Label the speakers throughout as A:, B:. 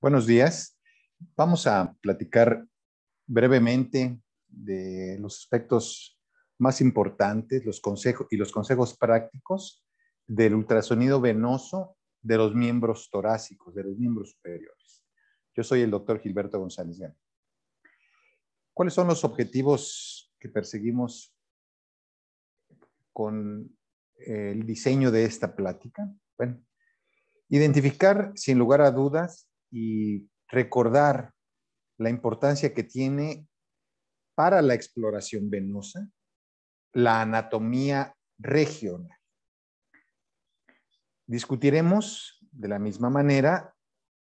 A: Buenos días. Vamos a platicar brevemente de los aspectos más importantes los consejos, y los consejos prácticos del ultrasonido venoso de los miembros torácicos, de los miembros superiores. Yo soy el doctor Gilberto González ¿Cuáles son los objetivos que perseguimos con eh, el diseño de esta plática? Bueno, identificar sin lugar a dudas y recordar la importancia que tiene para la exploración venosa la anatomía regional. Discutiremos de la misma manera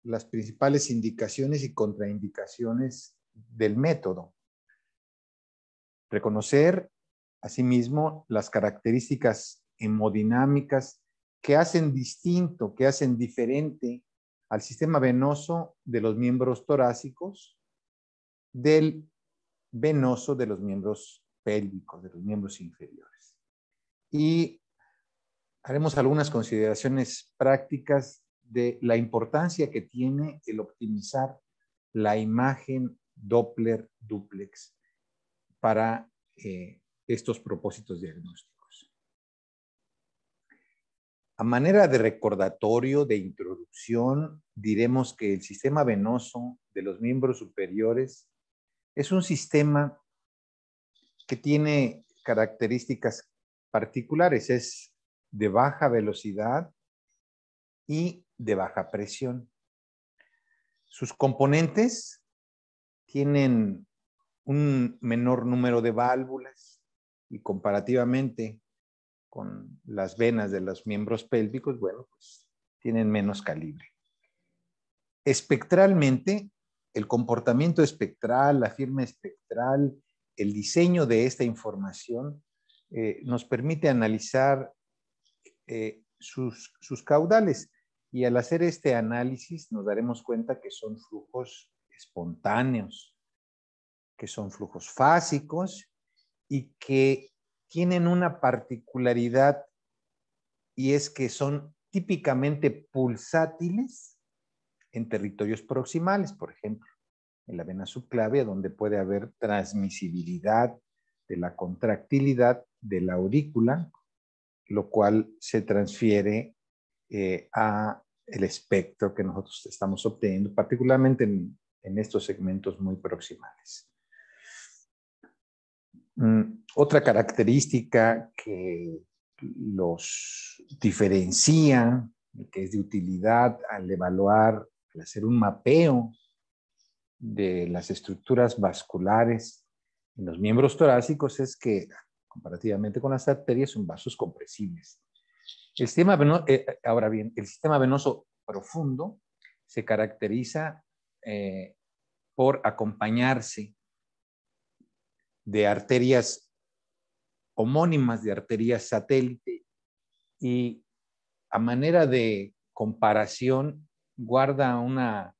A: las principales indicaciones y contraindicaciones del método. Reconocer, asimismo, las características hemodinámicas que hacen distinto, que hacen diferente al sistema venoso de los miembros torácicos, del venoso de los miembros pélvicos, de los miembros inferiores. Y haremos algunas consideraciones prácticas de la importancia que tiene el optimizar la imagen Doppler duplex para eh, estos propósitos diagnósticos. A manera de recordatorio, de introducción, diremos que el sistema venoso de los miembros superiores es un sistema que tiene características particulares. Es de baja velocidad y de baja presión. Sus componentes tienen un menor número de válvulas y comparativamente con las venas de los miembros pélvicos, bueno, pues tienen menos calibre. Espectralmente, el comportamiento espectral, la firma espectral, el diseño de esta información eh, nos permite analizar eh, sus, sus caudales. Y al hacer este análisis nos daremos cuenta que son flujos espontáneos, que son flujos fásicos y que tienen una particularidad y es que son típicamente pulsátiles en territorios proximales, por ejemplo, en la vena subclavia, donde puede haber transmisibilidad de la contractilidad de la aurícula, lo cual se transfiere eh, a el espectro que nosotros estamos obteniendo, particularmente en estos segmentos muy proximales. Mm, otra característica que los diferencia, que es de utilidad al evaluar, al hacer un mapeo de las estructuras vasculares en los miembros torácicos, es que comparativamente con las arterias son vasos compresibles. El sistema eh, eh, ahora bien, el sistema venoso profundo se caracteriza eh, por acompañarse de arterias homónimas, de arterias satélite, y a manera de comparación guarda una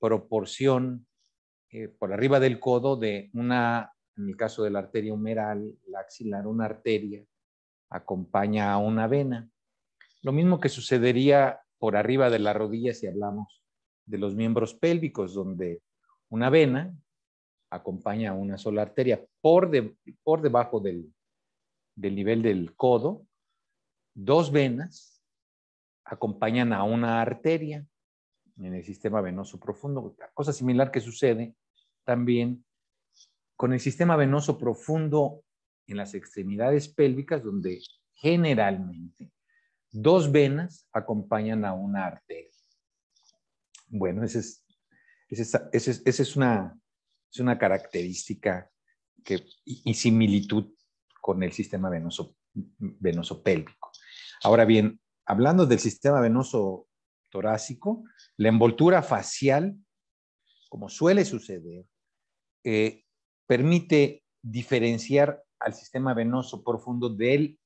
A: proporción eh, por arriba del codo de una, en el caso de la arteria humeral, la axilar, una arteria acompaña a una vena. Lo mismo que sucedería por arriba de la rodilla si hablamos de los miembros pélvicos, donde una vena acompaña a una sola arteria por, por debajo del, nivel del codo, dos venas acompañan a una arteria en el sistema venoso profundo, cosa similar que sucede también con el sistema venoso profundo en las extremidades pélvicas, donde generalmente dos venas acompañan a una arteria. Bueno, esa es, es una, es una característica y, similitud con el sistema venoso, venoso pélvico. Ahora bien, hablando del sistema venoso torácico, la envoltura facial, como suele suceder, eh, permite diferenciar al sistema venoso profundo del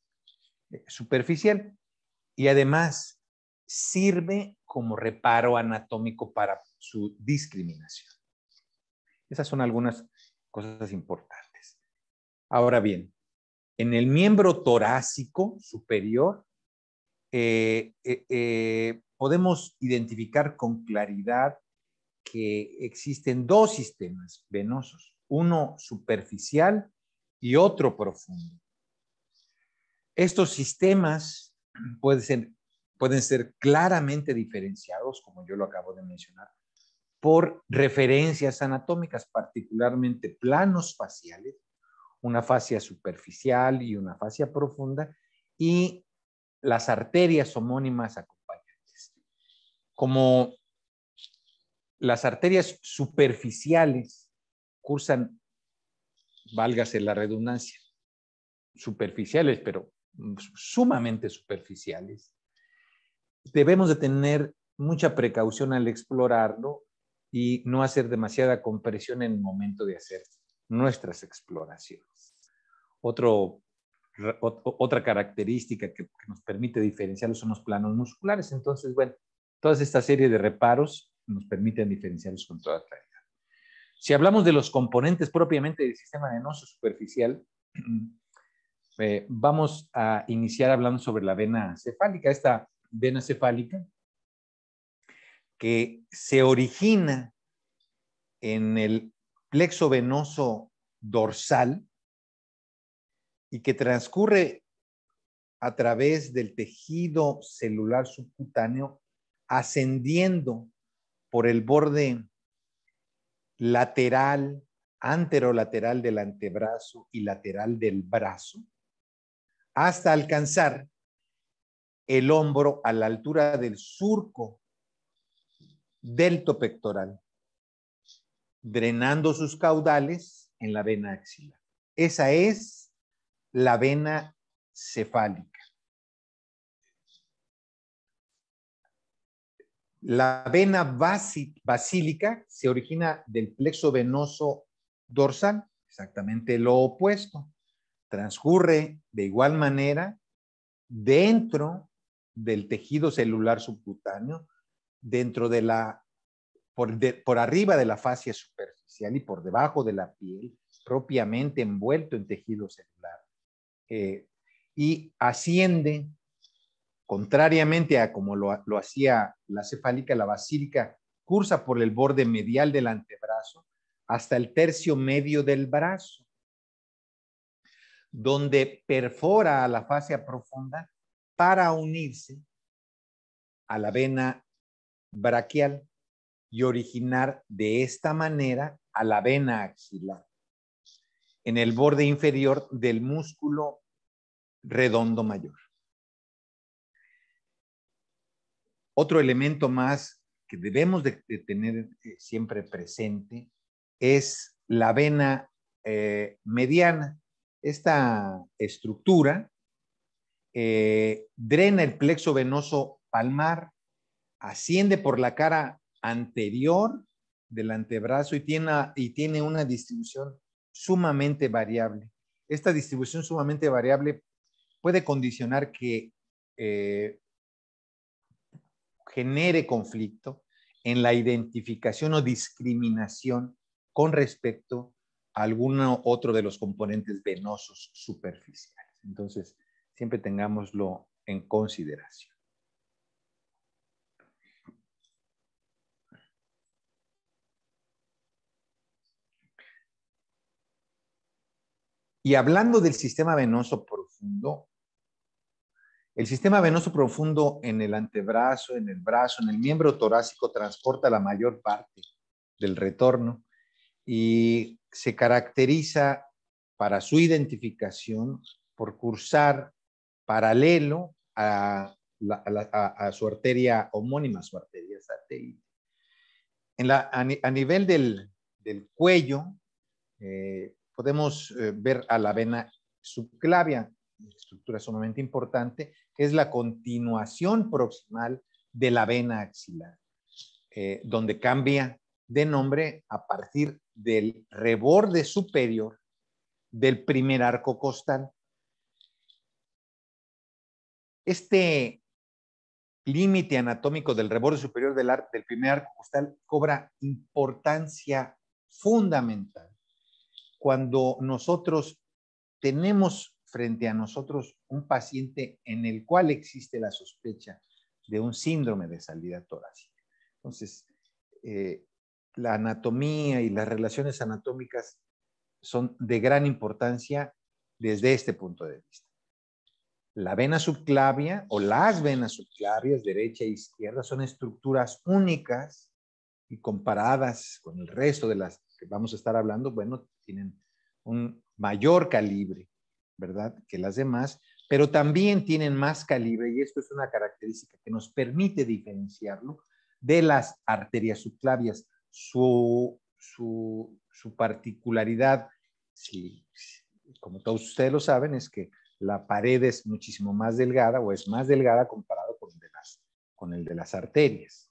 A: eh, superficial y además sirve como reparo anatómico para su discriminación. Esas son algunas cosas importantes. Ahora bien, en el miembro torácico superior eh, eh, eh, podemos identificar con claridad que existen dos sistemas venosos, uno superficial y otro profundo. Estos sistemas pueden ser claramente diferenciados, como yo lo acabo de mencionar, por referencias anatómicas, particularmente planos faciales, una fascia superficial y una fascia profunda, y las arterias homónimas acompañantes. Como las arterias superficiales cursan, válgase la redundancia, superficiales, pero sumamente superficiales, debemos de tener mucha precaución al explorarlo y no hacer demasiada compresión en el momento de hacer nuestras exploraciones. Otro, otra característica que, nos permite diferenciarlos son los planos musculares. Entonces, bueno, toda esta serie de reparos nos permiten diferenciarlos con toda claridad. Si hablamos de los componentes propiamente del sistema venoso superficial, eh, vamos a iniciar hablando sobre la vena cefálica. Esta vena cefálica que se origina en el plexo venoso dorsal y que transcurre a través del tejido celular subcutáneo ascendiendo por el borde lateral, anterolateral del antebrazo y lateral del brazo, hasta alcanzar el hombro a la altura del surco pectoral, drenando sus caudales en la vena axilar. Esa es la vena cefálica. La vena basílica se origina del plexo venoso dorsal, exactamente lo opuesto. Transcurre de igual manera dentro del tejido celular subcutáneo, dentro de la, por, por arriba de la fascia superficial y por debajo de la piel, propiamente envuelto en tejido celular. Eh, y asciende, contrariamente a como lo, lo hacía la cefálica, la basílica cursa por el borde medial del antebrazo hasta el tercio medio del brazo, donde perfora a la fascia profunda para unirse a la vena braquial y originar de esta manera a la vena axilar, en el borde inferior del músculo redondo mayor. Otro elemento más que debemos de, tener eh, siempre presente es la vena eh, mediana. Esta estructura eh, drena el plexo venoso palmar, asciende por la cara anterior del antebrazo y tiene, una distribución sumamente variable. Esta distribución sumamente variable puede condicionar que eh, genere conflicto en la identificación o discriminación con respecto a alguno otro de los componentes venosos superficiales. Entonces, siempre tengámoslo en consideración. Y hablando del sistema venoso profundo, el sistema venoso profundo en el antebrazo, en el brazo, en el miembro torácico transporta la mayor parte del retorno y se caracteriza para su identificación por cursar paralelo a, su arteria homónima, su arteria satélite. En la, a, a, nivel del, del cuello, eh, podemos eh, ver a la vena subclavia, estructura sumamente importante, que es la continuación proximal de la vena axilar, eh, donde cambia de nombre a partir del reborde superior del primer arco costal. Este límite anatómico del reborde superior del primer arco costal cobra importancia fundamental cuando nosotros tenemos frente a nosotros un paciente en el cual existe la sospecha de un síndrome de salida torácica. Entonces, eh, la anatomía y las relaciones anatómicas son de gran importancia desde este punto de vista. La vena subclavia o las venas subclavias derecha e izquierda son estructuras únicas y comparadas con el resto de las que vamos a estar hablando, bueno, tienen un mayor calibre, ¿verdad? Que las demás, pero también tienen más calibre y esto es una característica que nos permite diferenciarlo de las arterias subclavias. Su, particularidad, como todos ustedes lo saben, es que la pared es muchísimo más delgada o es más delgada comparado con, con el de las arterias.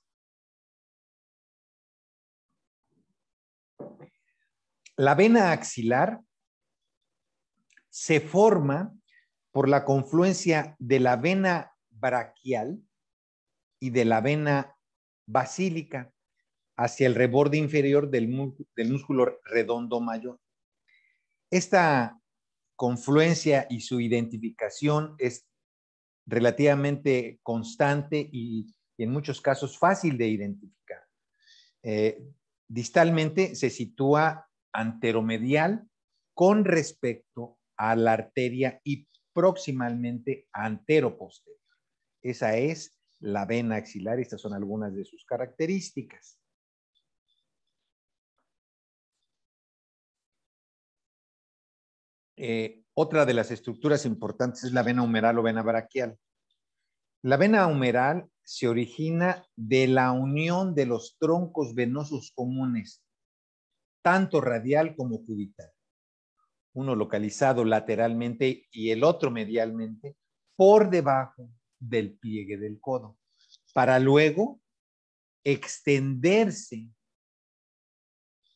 A: La vena axilar se forma por la confluencia de la vena braquial y de la vena basílica hacia el reborde inferior del, músculo redondo mayor. Esta confluencia y su identificación es relativamente constante y, en muchos casos fácil de identificar. Eh, distalmente se sitúa anteromedial con respecto a la arteria y proximalmente anteroposterior. Esa es la vena axilar, estas son algunas de sus características. Eh, otra de las estructuras importantes es la vena humeral o vena braquial. La vena humeral se origina de la unión de los troncos venosos comunes tanto radial como cubital, uno localizado lateralmente y el otro medialmente, por debajo del pliegue del codo, para luego extenderse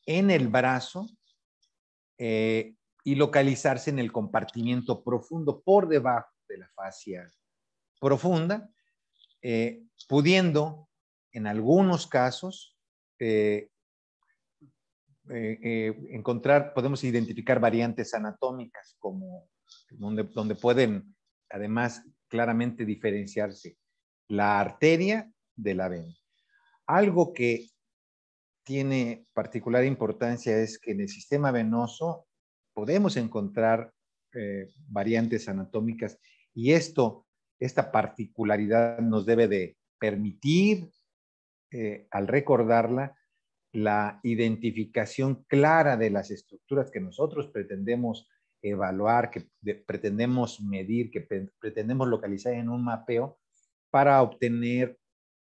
A: en el brazo eh, y localizarse en el compartimiento profundo por debajo de la fascia profunda, eh, pudiendo en algunos casos eh, eh, eh, encontrar, podemos identificar variantes anatómicas como donde, pueden además claramente diferenciarse la arteria de la vena. Algo que tiene particular importancia es que en el sistema venoso podemos encontrar eh, variantes anatómicas y esto, esta particularidad nos debe de permitir al recordarla la identificación clara de las estructuras que nosotros pretendemos evaluar, que pretendemos medir, que pretendemos localizar en un mapeo para obtener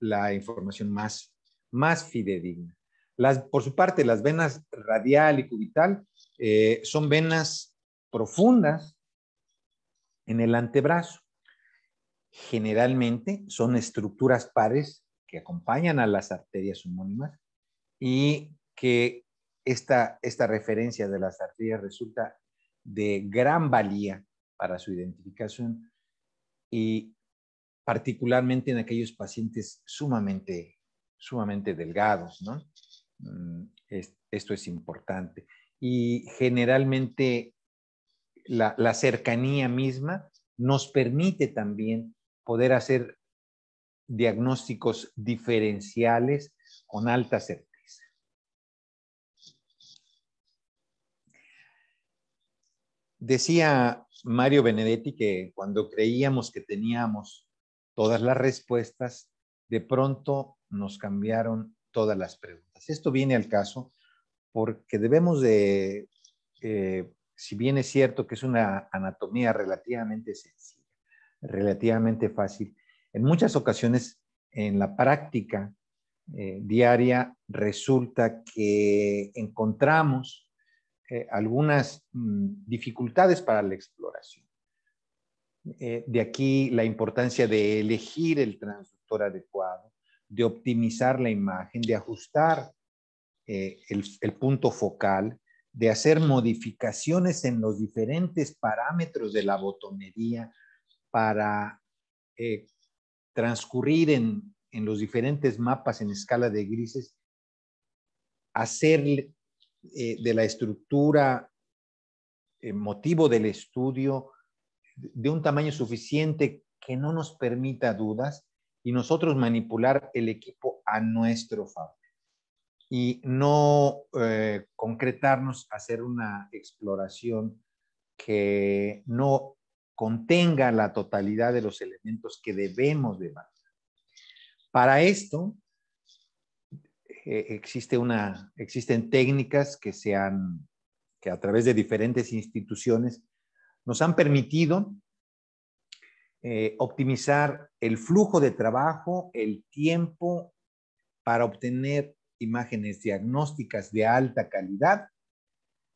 A: la información más, fidedigna. por su parte, las venas radial y cubital eh, son venas profundas en el antebrazo. Generalmente son estructuras pares que acompañan a las arterias homónimas y que esta, referencia de las arterias resulta de gran valía para su identificación y particularmente en aquellos pacientes sumamente, sumamente delgados, mm, esto es importante. Y generalmente la, la, cercanía misma nos permite también poder hacer diagnósticos diferenciales con alta certeza. Decía Mario Benedetti que cuando creíamos que teníamos todas las respuestas, de pronto nos cambiaron todas las preguntas. Esto viene al caso porque debemos de, eh, si bien es cierto que es una anatomía relativamente sencilla, relativamente fácil, en muchas ocasiones en la práctica eh, diaria resulta que encontramos eh, algunas mm, dificultades para la exploración. Eh, de aquí la importancia de elegir el transductor adecuado, de optimizar la imagen, de ajustar eh, el, punto focal, de hacer modificaciones en los diferentes parámetros de la botonería para transcurrir en, en los diferentes mapas en escala de grises, hacer eh, de la estructura motivo del estudio de un tamaño suficiente que no nos permita dudas y nosotros manipular el equipo a nuestro favor y no eh, concretarnos hacer una exploración que no contenga la totalidad de los elementos que debemos de Para esto, eh, existe una, existen técnicas que, se que a través de diferentes instituciones nos han permitido eh, optimizar el flujo de trabajo, el tiempo para obtener imágenes diagnósticas de alta calidad,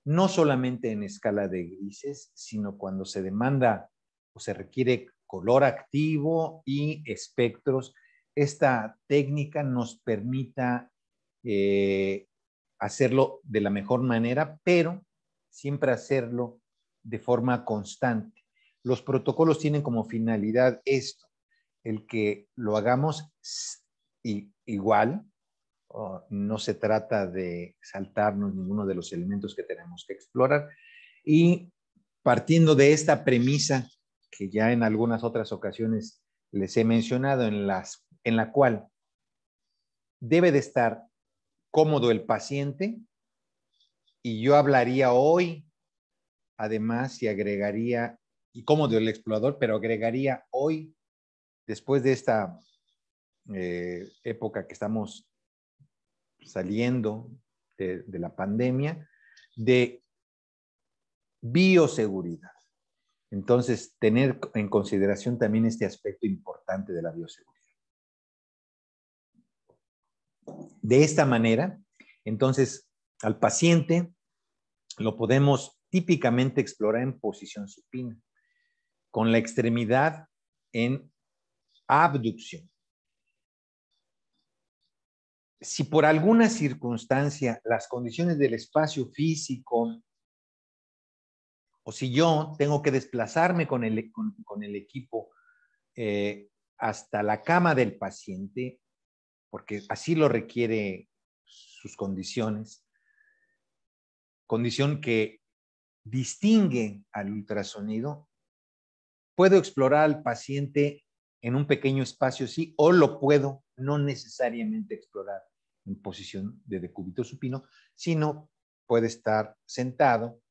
A: no solamente en escala de grises, sino cuando se demanda o se requiere color activo y espectros esta técnica nos permita eh, hacerlo de la mejor manera, pero siempre hacerlo de forma constante. Los protocolos tienen como finalidad esto, el que lo hagamos igual, no se trata de saltarnos ninguno de los elementos que tenemos que explorar y partiendo de esta premisa que ya en algunas otras ocasiones les he mencionado, en, las, en la cual debe de estar cómodo el paciente y yo hablaría hoy, además, y agregaría, y cómodo el explorador, pero agregaría hoy, después de esta eh, época que estamos saliendo de la pandemia, de bioseguridad. Entonces, tener en consideración también este aspecto importante de la bioseguridad. de esta manera, entonces al paciente lo podemos típicamente explorar en posición supina, con la extremidad en abducción. Si por alguna circunstancia las condiciones del espacio físico o si yo tengo que desplazarme con el, equipo eh, hasta la cama del paciente, porque así lo requiere sus condiciones, condición que distingue al ultrasonido, puedo explorar al paciente en un pequeño espacio, sí, o lo puedo no necesariamente explorar en posición de decúbito supino, sino puede estar sentado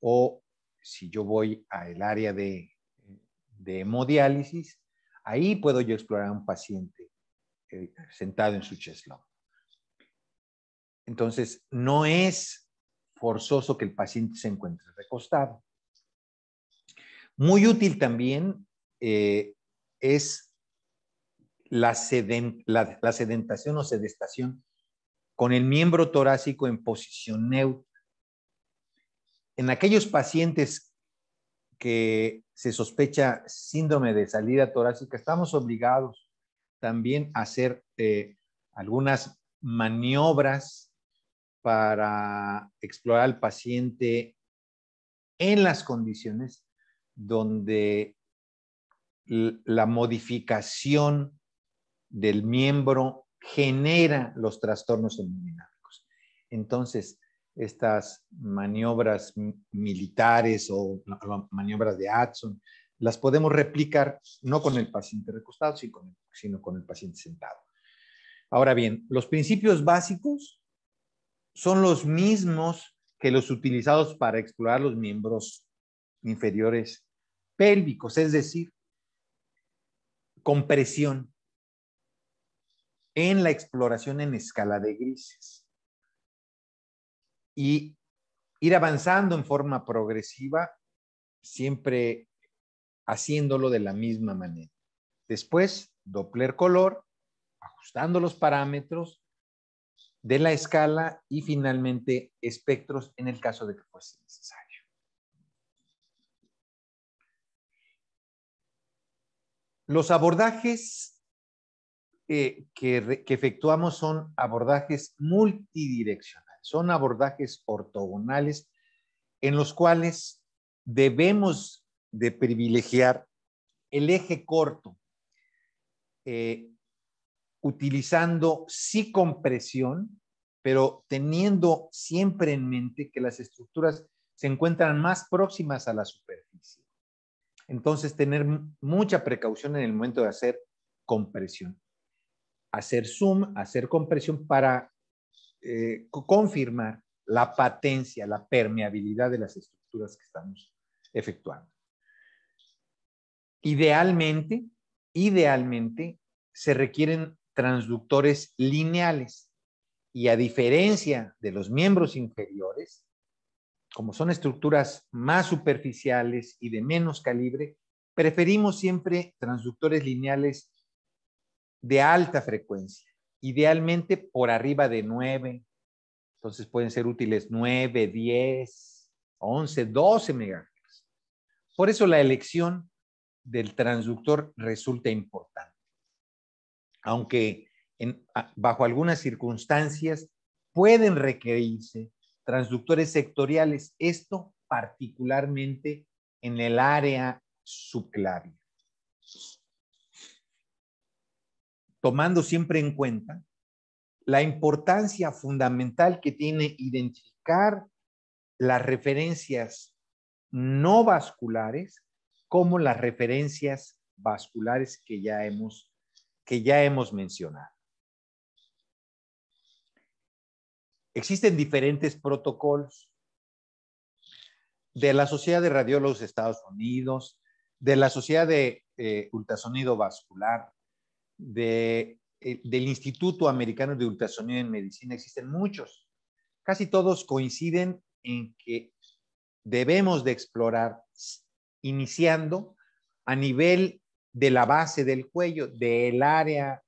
A: o si yo voy al área de, de hemodiálisis, ahí puedo yo explorar a un paciente eh, sentado en su cheslón. Entonces, no es forzoso que el paciente se encuentre recostado. Muy útil también eh, es la, sedentación o sedestación con el miembro torácico en posición neutra. En aquellos pacientes que se sospecha síndrome de salida torácica, estamos obligados también hacer eh, algunas maniobras para explorar al paciente en las condiciones donde la modificación del miembro genera los trastornos hemodinámicos. Entonces, estas maniobras militares o maniobras de Adson, las podemos replicar no con el paciente recostado, sino con el sino con el paciente sentado. Ahora bien, los principios básicos son los mismos que los utilizados para explorar los miembros inferiores pélvicos, es decir, compresión en la exploración en escala de grises. Y ir avanzando en forma progresiva, siempre haciéndolo de la misma manera. Después, Doppler color, ajustando los parámetros de la escala y finalmente espectros en el caso de que fuese necesario. Los abordajes eh, que, que efectuamos son abordajes multidireccionales, son abordajes ortogonales en los cuales debemos de privilegiar el eje corto, eh, utilizando sí compresión, pero teniendo siempre en mente que las estructuras se encuentran más próximas a la superficie. Entonces, tener mucha precaución en el momento de hacer compresión. Hacer zoom, hacer compresión para eh, confirmar la patencia, la permeabilidad de las estructuras que estamos efectuando. Idealmente, idealmente se requieren transductores lineales y a diferencia de los miembros inferiores, como son estructuras más superficiales y de menos calibre, preferimos siempre transductores lineales de alta frecuencia, idealmente por arriba de 9. Entonces pueden ser útiles 9, 10, 11, 12 megahertz. Por eso la elección del transductor resulta importante. Aunque bajo algunas circunstancias pueden requerirse transductores sectoriales, esto particularmente en el área subclavia. Tomando siempre en cuenta la importancia fundamental que tiene identificar las referencias no vasculares como las referencias vasculares que ya hemos, que ya hemos mencionado. Existen diferentes protocolos de la Sociedad de Radiólogos de Estados Unidos, de la Sociedad de eh, Ultrasonido Vascular, eh, del Instituto Americano de Ultrasonido en Medicina, existen muchos. Casi todos coinciden en que debemos de explorar iniciando a nivel de la base del cuello, del área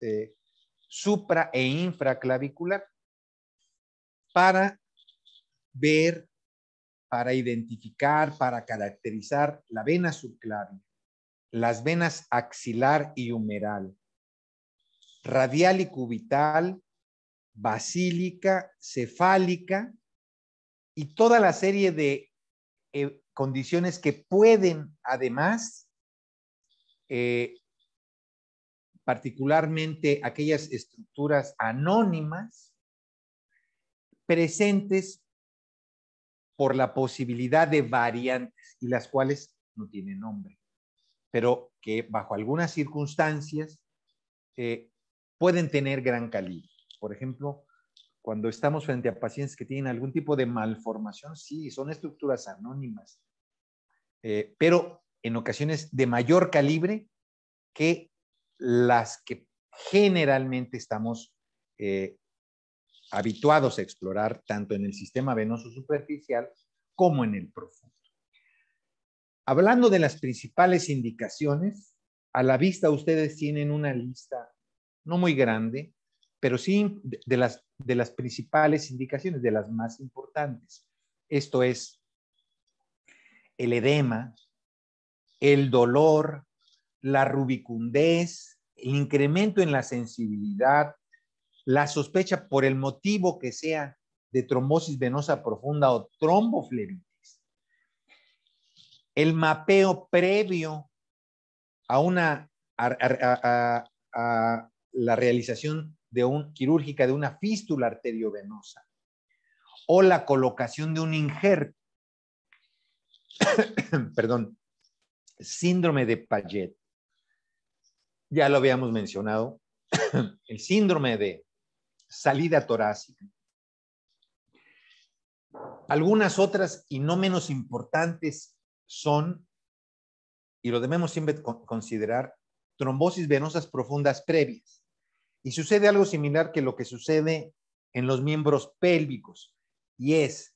A: eh, supra e infraclavicular, para ver, para identificar, para caracterizar la vena subclavia, las venas axilar y humeral, radial y cubital, basílica, cefálica y toda la serie de eh, condiciones que pueden además, eh, particularmente aquellas estructuras anónimas, presentes por la posibilidad de variantes y las cuales no tienen nombre, pero que bajo algunas circunstancias eh, pueden tener gran calibre. Por ejemplo, cuando estamos frente a pacientes que tienen algún tipo de malformación, sí, son estructuras anónimas, eh, pero en ocasiones de mayor calibre que las que generalmente estamos eh, habituados a explorar tanto en el sistema venoso superficial como en el profundo. Hablando de las principales indicaciones, a la vista ustedes tienen una lista no muy grande, pero sí de las, de las principales indicaciones, de las más importantes. Esto es el edema, el dolor, la rubicundez, el incremento en la sensibilidad, la sospecha por el motivo que sea de trombosis venosa profunda o tromboflebitis. El mapeo previo a una la realización de un quirúrgica de una fístula arteriovenosa o la colocación de un injerto perdón, síndrome de Paget. Ya lo habíamos mencionado, el síndrome de salida torácica. Algunas otras y no menos importantes son, y lo debemos siempre considerar, trombosis venosas profundas previas. Y sucede algo similar que lo que sucede en los miembros pélvicos, y es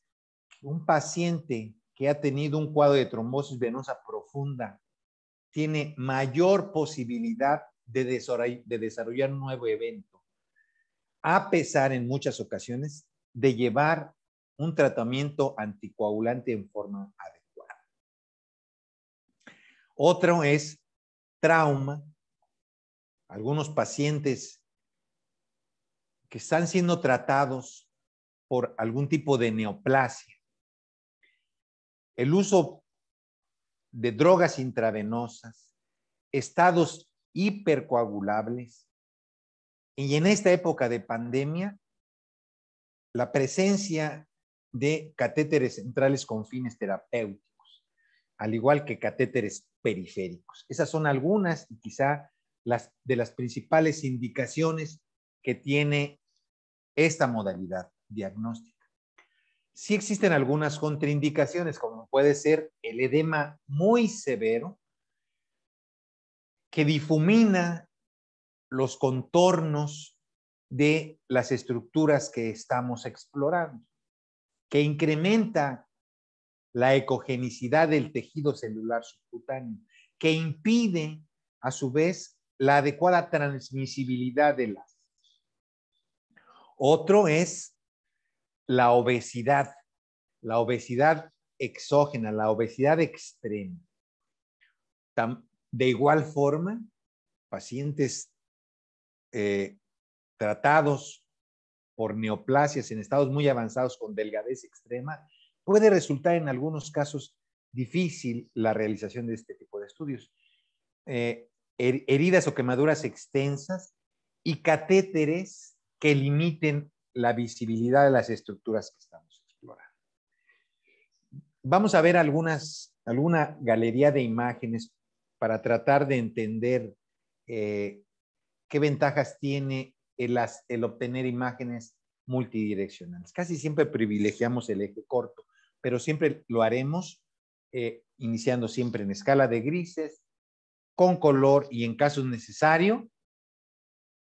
A: un paciente ha tenido un cuadro de trombosis venosa profunda tiene mayor posibilidad de, de desarrollar un nuevo evento, a pesar en muchas ocasiones de llevar un tratamiento anticoagulante en forma adecuada. Otro es trauma. Algunos pacientes que están siendo tratados por algún tipo de neoplasia el uso de drogas intravenosas, estados hipercoagulables. Y en esta época de pandemia, la presencia de catéteres centrales con fines terapéuticos, al igual que catéteres periféricos. Esas son algunas y quizá las de las principales indicaciones que tiene esta modalidad diagnóstica. Si existen algunas contraindicaciones, como puede ser el edema muy severo, que difumina los contornos de las estructuras que estamos explorando, que incrementa la ecogenicidad del tejido celular subcutáneo, que impide a su vez la adecuada transmisibilidad de las Otro es la obesidad, la obesidad exógena, la obesidad extrema. de igual forma, pacientes eh, tratados por neoplasias en estados muy avanzados con delgadez extrema, puede resultar en algunos casos difícil la realización de este tipo de estudios. Eh, heridas o quemaduras extensas y catéteres que limiten la visibilidad de las estructuras que estamos explorando. Vamos a ver algunas, alguna galería de imágenes para tratar de entender eh, qué ventajas tiene el, obtener imágenes multidireccionales. Casi siempre privilegiamos el eje corto, pero siempre lo haremos eh, iniciando siempre en escala de grises, con color y en caso necesario,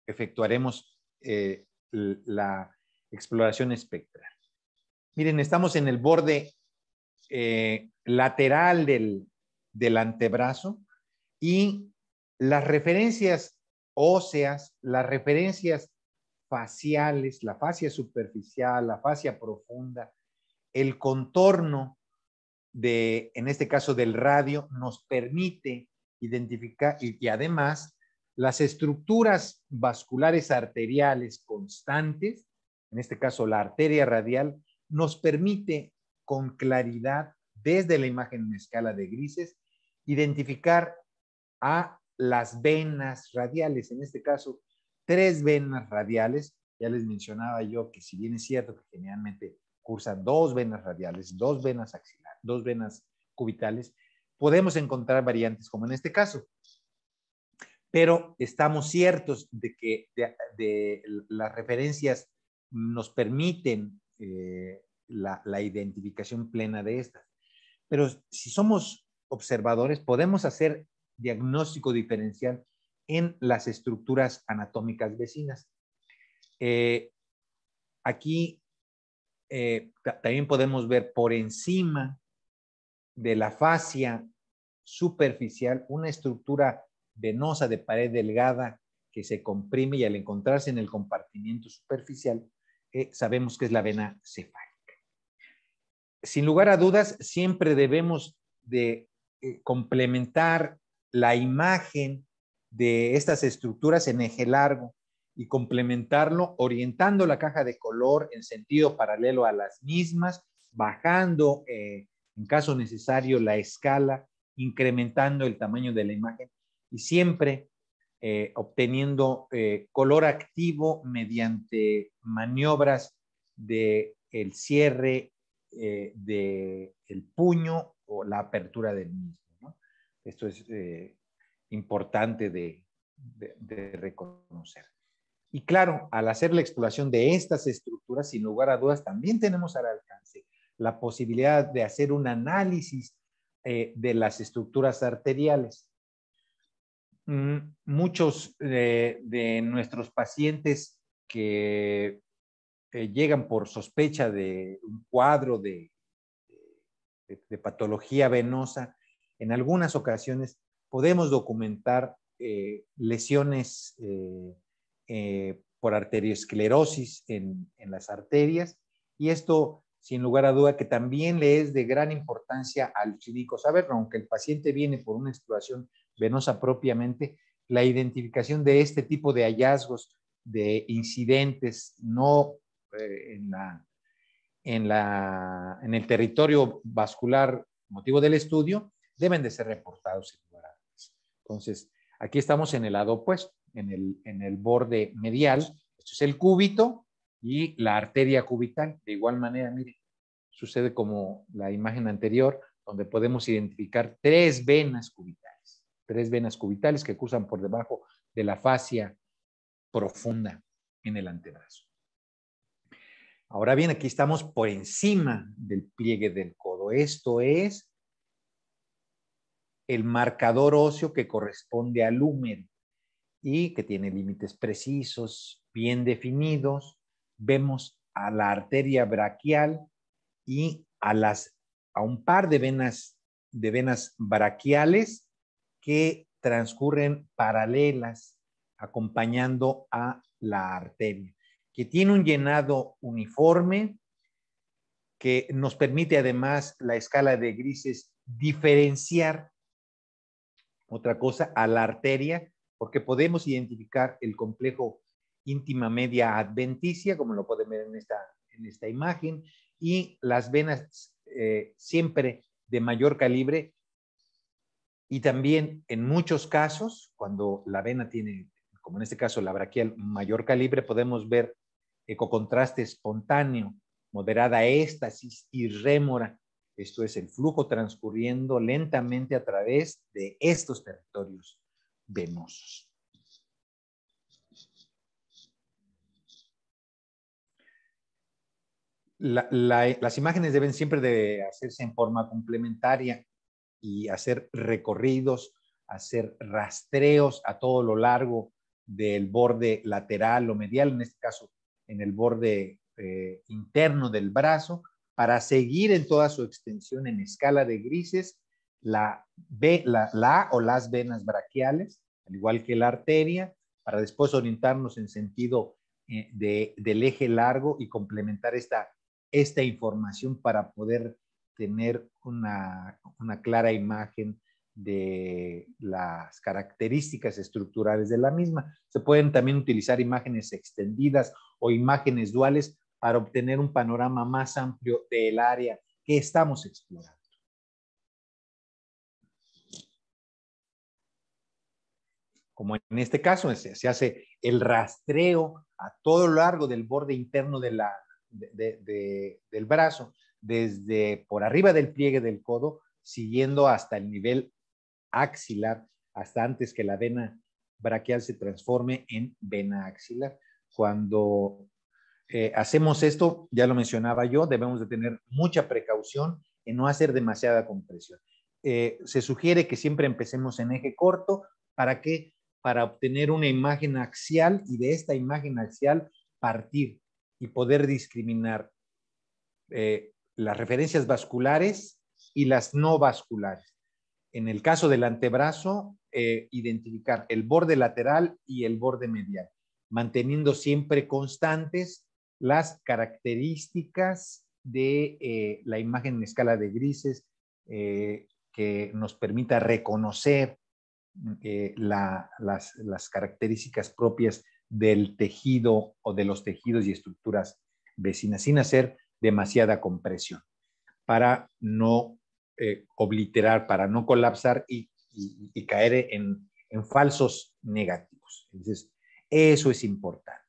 A: efectuaremos eh, la exploración espectral. Miren, estamos en el borde eh, lateral del, antebrazo y las referencias óseas, las referencias faciales, la fascia superficial, la fascia profunda, el contorno de, en este caso del radio, nos permite identificar y además las estructuras vasculares arteriales constantes, en este caso la arteria radial, nos permite con claridad, desde la imagen en escala de grises, identificar a las venas radiales, en este caso tres venas radiales. Ya les mencionaba yo que si bien es cierto que generalmente cursan dos venas radiales, dos venas axilares, dos venas cubitales, podemos encontrar variantes como en este caso pero estamos ciertos de que de, las referencias nos permiten eh, la, identificación plena de estas. Pero si somos observadores, podemos hacer diagnóstico diferencial en las estructuras anatómicas vecinas. Eh, aquí eh, también podemos ver por encima de la fascia superficial una estructura venosa de pared delgada que se comprime y al encontrarse en el compartimiento superficial, eh, sabemos que es la vena cefálica. Sin lugar a dudas, siempre debemos de eh, complementar la imagen de estas estructuras en eje largo y complementarlo orientando la caja de color en sentido paralelo a las mismas, bajando eh, en caso necesario la escala, incrementando el tamaño de la imagen y siempre eh, obteniendo eh, color activo mediante maniobras de el cierre eh, del puño o la apertura del mismo. Esto es importante de, reconocer. Y claro, al hacer la exploración de estas estructuras, sin lugar a dudas, también tenemos al alcance la posibilidad de hacer un análisis de las estructuras arteriales. Mm, muchos de, nuestros pacientes que eh, llegan por sospecha de un cuadro de, patología venosa, en algunas ocasiones podemos documentar eh, lesiones eh, por arteriosclerosis en, las arterias y esto sin lugar a duda que también le es de gran importancia al clínico saberlo, aunque el paciente viene por una exploración venosa propiamente, la identificación de este tipo de hallazgos, de incidentes, no eh, en, la, en, la, en, el territorio vascular motivo del estudio, deben de ser reportados Entonces, aquí estamos en el lado opuesto, en el, en el borde medial, esto es el cúbito y la arteria cubital. De igual manera, mire, sucede como la imagen anterior, donde podemos identificar tres venas cubitales tres venas cubitales que cruzan por debajo de la fascia profunda en el antebrazo. Ahora bien, aquí estamos por encima del pliegue del codo. Esto es el marcador óseo que corresponde al húmero y que tiene límites precisos, bien definidos. Vemos a la arteria braquial y a a un par de venas de venas braquiales que transcurren paralelas acompañando a la arteria, que tiene un llenado uniforme, que nos permite además la escala de grises diferenciar otra cosa a la arteria, porque podemos identificar el complejo íntima media adventicia, como lo pueden ver en esta, en esta imagen, y las venas eh, siempre de mayor calibre y también en muchos casos, cuando la vena tiene, como en este caso la braquial, mayor calibre, podemos ver ecocontraste espontáneo, moderada éstasis y rémora. Esto es el flujo transcurriendo lentamente a través de estos territorios venosos. las imágenes deben siempre de hacerse en forma complementaria y hacer recorridos, hacer rastreos a todo lo largo del borde lateral o medial, en este caso en el borde eh, interno del brazo, para seguir en toda su extensión en escala de grises la, ve, la, o las venas braquiales, al igual que la arteria, para después orientarnos en sentido eh, del eje largo y complementar esta, esta información para poder tener una, una clara imagen de las características estructurales de la misma. Se pueden también utilizar imágenes extendidas o imágenes duales para obtener un panorama más amplio del área que estamos explorando. Como en este caso, se hace el rastreo a todo lo largo del borde interno de la, del brazo desde por arriba del pliegue del codo, siguiendo hasta el nivel axilar, hasta antes que la vena braquial se transforme en vena axilar. Cuando eh, hacemos esto, ya lo mencionaba yo, debemos de tener mucha precaución en no hacer demasiada compresión. Eh, se sugiere que siempre empecemos en eje corto, ¿para qué? Para obtener una imagen axial y de esta imagen axial partir y poder discriminar eh, las referencias vasculares y las no vasculares. En el caso del antebrazo, eh, identificar el borde lateral y el borde medial, manteniendo siempre constantes las características de eh, la imagen en escala de grises eh, que nos permita reconocer mm, las características propias del tejido o de los tejidos y estructuras vecinas, sin hacer demasiada compresión para no eh, obliterar, para no colapsar y, caer en, falsos negativos. Entonces, eso es importante.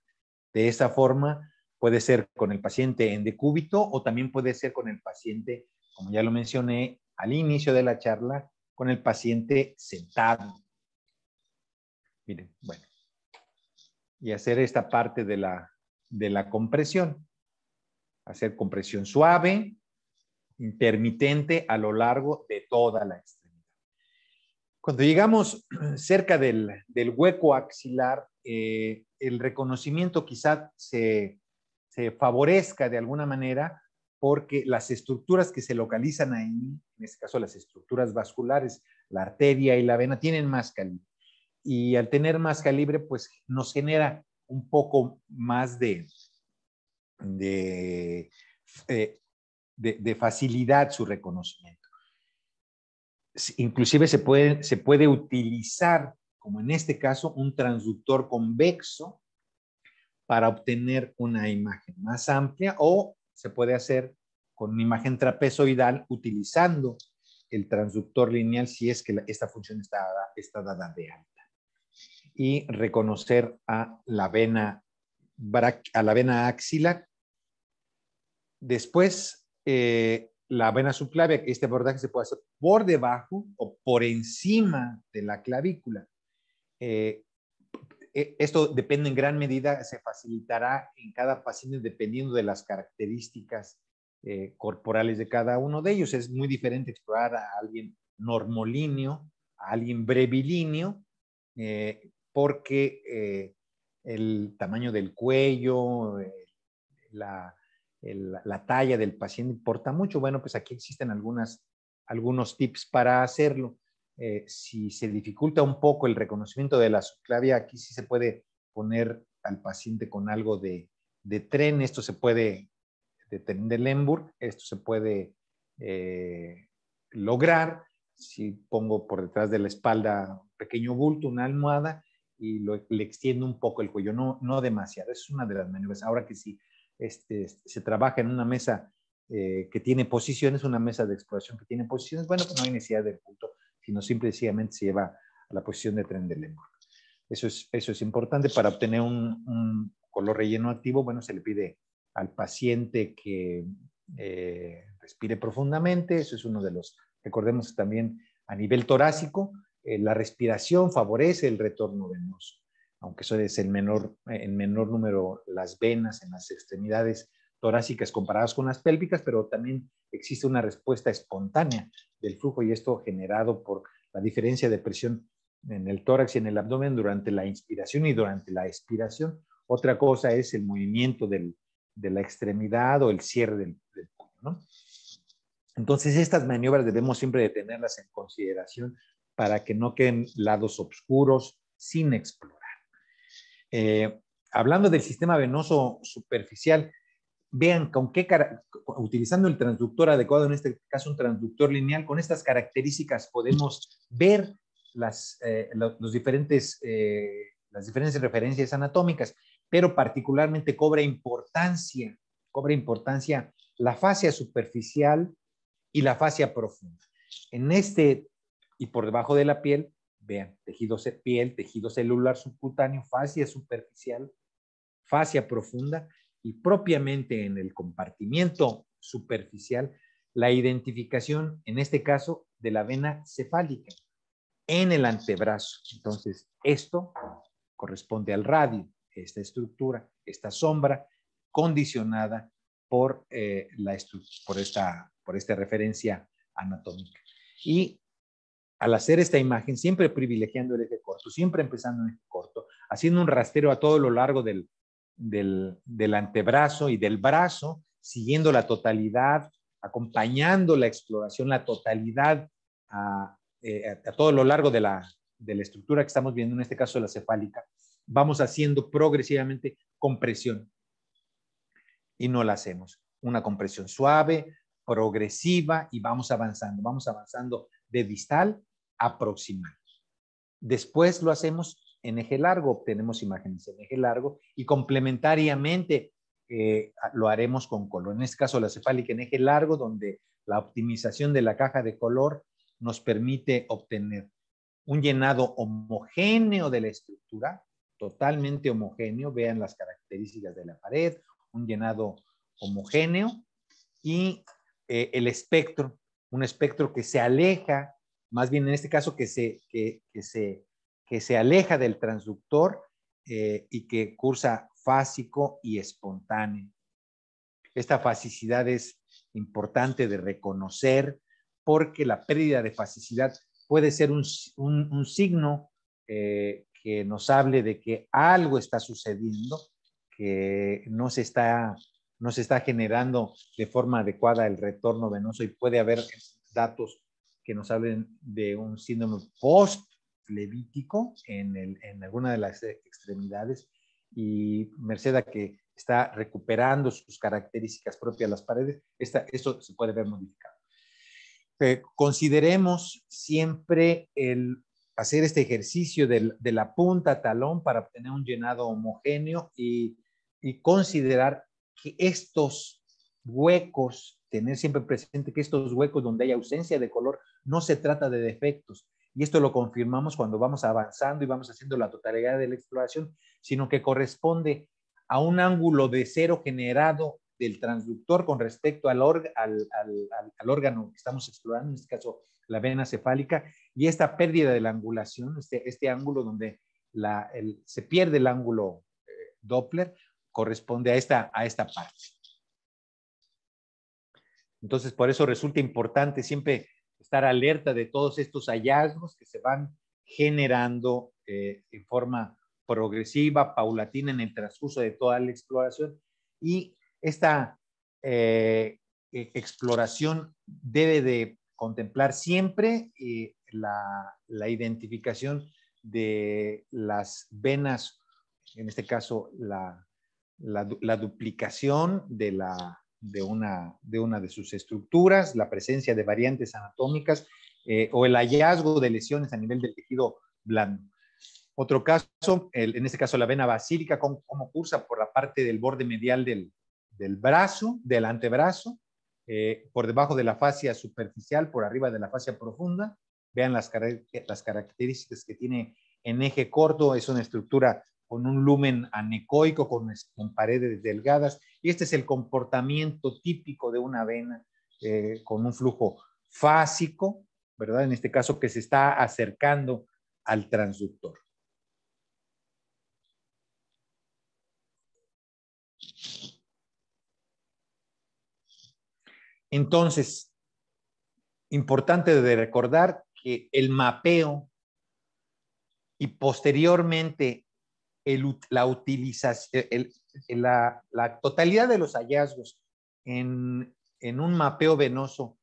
A: De esa forma, puede ser con el paciente en decúbito o también puede ser con el paciente, como ya lo mencioné al inicio de la charla, con el paciente sentado. Miren, bueno. Y hacer esta parte de la, de la compresión hacer compresión suave, intermitente a lo largo de toda la extremidad. Cuando llegamos cerca del, hueco axilar, eh, el reconocimiento quizá se, se favorezca de alguna manera porque las estructuras que se localizan ahí, en este caso las estructuras vasculares, la arteria y la vena, tienen más calibre. Y al tener más calibre, pues nos genera un poco más de, eh, de, de, facilidad su reconocimiento. Inclusive se puede, se puede utilizar, como en este caso, un transductor convexo para obtener una imagen más amplia o se puede hacer con una imagen trapezoidal utilizando el transductor lineal si es que esta función está, está dada de alta y reconocer a la vena a la vena axila Después, eh, la vena subclavia, este abordaje se puede hacer por debajo o por encima de la clavícula. Eh, e, esto depende en gran medida, se facilitará en cada paciente dependiendo de las características eh, corporales de cada uno de ellos. Es muy diferente explorar a alguien normolíneo, a alguien brevilíneo, porque el tamaño del cuello, eh, la, talla del paciente importa mucho. Bueno, pues aquí existen algunos tips para hacerlo. Eh, si se dificulta un poco el reconocimiento de la subclavia, aquí sí se puede poner al paciente con algo de, tren. Esto se puede, de de Lemburg, esto se puede eh, lograr. Si pongo por detrás de la espalda un pequeño bulto, una almohada, y le extiende un poco el cuello, no, no demasiado. Es una de las maniobras. Ahora que si este, se trabaja en una mesa eh, que tiene posiciones, una mesa de exploración que tiene posiciones, bueno, pues no hay necesidad del punto, sino simplemente se lleva a la posición de tren del lengua. Eso es, importante para obtener un, color relleno activo. Bueno, se le pide al paciente que eh, respire profundamente, eso es uno de los, recordemos también a nivel torácico, eh, la respiración favorece el retorno venoso, aunque eso es en menor, en menor número las venas en las extremidades torácicas comparadas con las pélvicas, pero también existe una respuesta espontánea del flujo y esto generado por la diferencia de presión en el tórax y en el abdomen durante la inspiración y durante la expiración. Otra cosa es el movimiento de la extremidad o el cierre del, del Entonces, estas maniobras debemos siempre tenerlas en consideración para que no queden lados oscuros sin explorar. Eh, hablando del sistema venoso superficial, vean con qué, utilizando el transductor adecuado, en este caso un transductor lineal, con estas características podemos ver las, eh, los diferentes, eh, las diferentes referencias anatómicas, pero particularmente cobra importancia, cobra importancia la fascia superficial y la fascia profunda. En este y por debajo de la piel, vean, tejido piel, tejido celular subcutáneo, fascia superficial, fascia profunda y propiamente en el compartimiento superficial, la identificación, en este caso, de la vena cefálica en el antebrazo. Entonces, esto corresponde al radio, esta estructura, esta sombra condicionada por, eh, por, esta, por esta referencia anatómica. Y al hacer esta imagen, siempre privilegiando el eje corto, siempre empezando en el eje corto, haciendo un rastreo a todo lo largo del, del, antebrazo y del brazo, siguiendo la totalidad, acompañando la exploración, la totalidad eh, a, todo lo largo de la, de la estructura que estamos viendo, en este caso la cefálica, vamos haciendo progresivamente compresión. Y no la hacemos. Una compresión suave, progresiva y vamos avanzando, vamos avanzando de distal aproximado. Después lo hacemos en eje largo, obtenemos imágenes en eje largo y complementariamente eh, lo haremos con color. En este caso, la cefálica en eje largo, donde la optimización de la caja de color nos permite obtener un llenado homogéneo de la estructura, totalmente homogéneo, vean las características de la pared, un llenado homogéneo y eh, el espectro un espectro que se aleja, más bien en este caso que se, que, se, aleja del transductor eh, y que cursa fásico y espontáneo. Esta fasicidad es importante de reconocer porque la pérdida de fasicidad puede ser un, signo eh, que nos hable de que algo está sucediendo, que no se está no se está generando de forma adecuada el retorno venoso y puede haber datos que nos hablen de un síndrome post-levítico en, alguna de las e-, extremidades y merced a que está recuperando sus características propias las paredes, esta, esto se puede ver modificado. Eh, consideremos siempre el hacer este ejercicio del, de la punta talón para obtener un llenado homogéneo y, y considerar que estos huecos, tener siempre presente que estos huecos donde hay ausencia de color, no se trata de defectos. Y esto lo confirmamos cuando vamos avanzando y vamos haciendo la totalidad de la exploración, sino que corresponde a un ángulo de cero generado del transductor con respecto al, órgano que estamos explorando, en este caso la vena cefálica, y esta pérdida de la angulación, este, este ángulo donde se pierde el ángulo eh, Doppler, corresponde a esta, a esta parte. Entonces, por eso resulta importante siempre estar alerta de todos estos hallazgos que se van generando eh, en forma progresiva, paulatina en el transcurso de toda la exploración. Y esta eh, e, exploración debe de contemplar siempre eh, la, la, identificación de las venas, en este caso la, la, duplicación de, una, de sus estructuras, la presencia de variantes anatómicas eh, o el hallazgo de lesiones a nivel del tejido blando. Otro caso, en este caso la vena basílica, cómo, cursa por la parte del borde medial del, brazo, del antebrazo, eh, por debajo de la fascia superficial, por arriba de la fascia profunda. Vean las características que tiene en eje corto, es una estructura con un lumen anecoico, con, paredes delgadas. Y este es el comportamiento típico de una vena eh, con un flujo fásico, ¿verdad? En este caso que se está acercando al transductor. Entonces, importante de recordar que el mapeo y posteriormente la utilización, la, totalidad de los hallazgos en, un mapeo venoso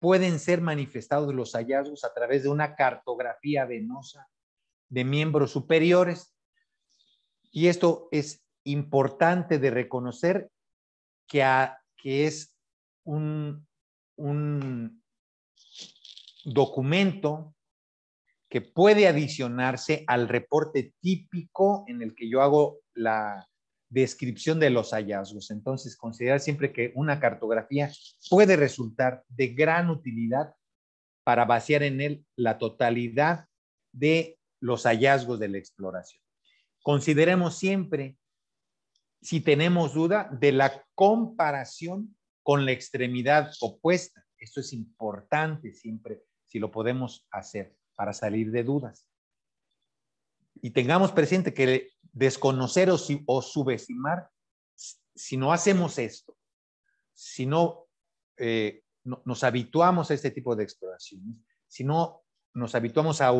A: pueden ser manifestados los hallazgos a través de una cartografía venosa de miembros superiores. Y esto es importante de reconocer que, que es un, un documento que puede adicionarse al reporte típico en el que yo hago la descripción de los hallazgos. Entonces, considerar siempre que una cartografía puede resultar de gran utilidad para vaciar en él la totalidad de los hallazgos de la exploración. Consideremos siempre, si tenemos duda, de la comparación con la extremidad opuesta. Esto es importante siempre, si lo podemos hacer para salir de dudas. Y tengamos presente que desconocer o, subestimar, si no hacemos esto, si eh, no, nos habituamos a este tipo de exploraciones, si no nos habituamos a,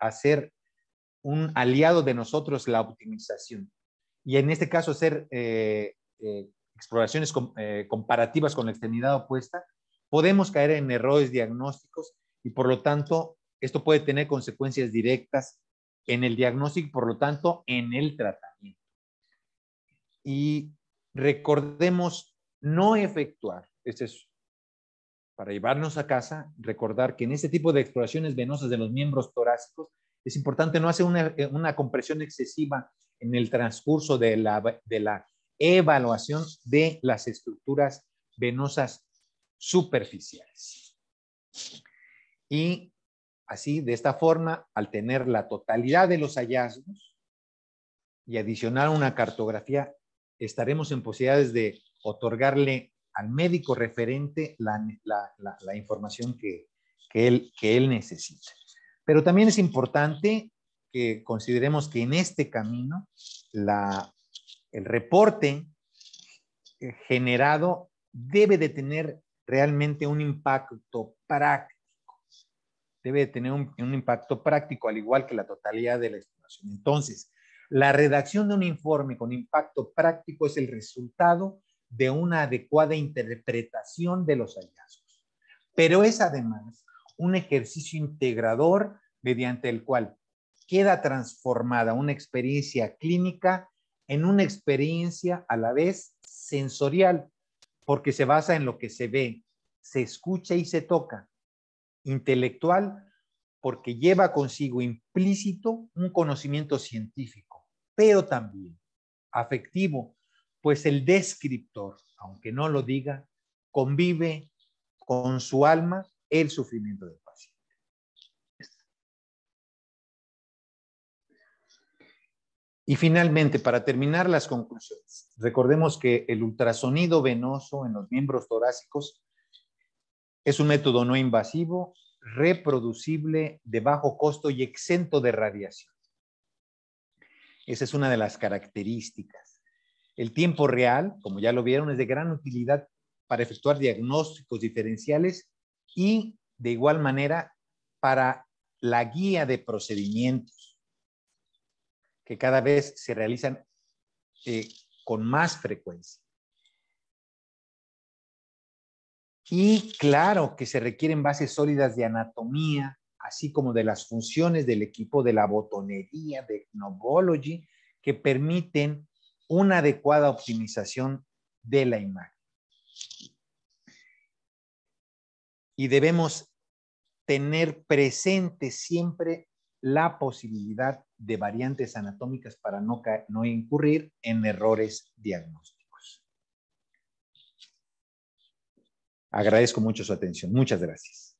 A: hacer un aliado de nosotros la optimización, y en este caso hacer eh, eh, exploraciones comparativas con la extremidad opuesta, podemos caer en errores diagnósticos y por lo tanto esto puede tener consecuencias directas en el diagnóstico, por lo tanto, en el tratamiento. Y recordemos no efectuar, este es para llevarnos a casa, recordar que en este tipo de exploraciones venosas de los miembros torácicos es importante no hacer una, eh, una compresión excesiva en el transcurso de la, de la evaluación de las estructuras venosas superficiales. Y Así, de esta forma, al tener la totalidad de los hallazgos y adicionar una cartografía, estaremos en posibilidades de otorgarle al médico referente la, información que, él, necesita. Pero también es importante que consideremos que en este camino el reporte eh, generado debe de tener realmente un impacto práctico debe tener un, impacto práctico, al igual que la totalidad de la situación. Entonces, la redacción de un informe con impacto práctico es el resultado de una adecuada interpretación de los hallazgos, pero es además un ejercicio integrador mediante el cual queda transformada una experiencia clínica en una experiencia a la vez sensorial, porque se basa en lo que se ve, se escucha y se toca, intelectual porque lleva consigo implícito un conocimiento científico, pero también afectivo, pues el descriptor, aunque no lo diga, convive con su alma el sufrimiento del paciente. Y finalmente, para terminar las conclusiones, recordemos que el ultrasonido venoso en los miembros torácicos es un método no invasivo, reproducible, de bajo costo y exento de radiación. Esa es una de las características. El tiempo real, como ya lo vieron, es de gran utilidad para efectuar diagnósticos diferenciales y de igual manera para la guía de procedimientos que cada vez se realizan eh, con más frecuencia. Y claro que se requieren bases sólidas de anatomía, así como de las funciones del equipo de la botonería, de Knobology, que permiten una adecuada optimización de la imagen. Y debemos tener presente siempre la posibilidad de variantes anatómicas para no, no incurrir en errores diagnósticos. Agradezco mucho su atención. Muchas gracias.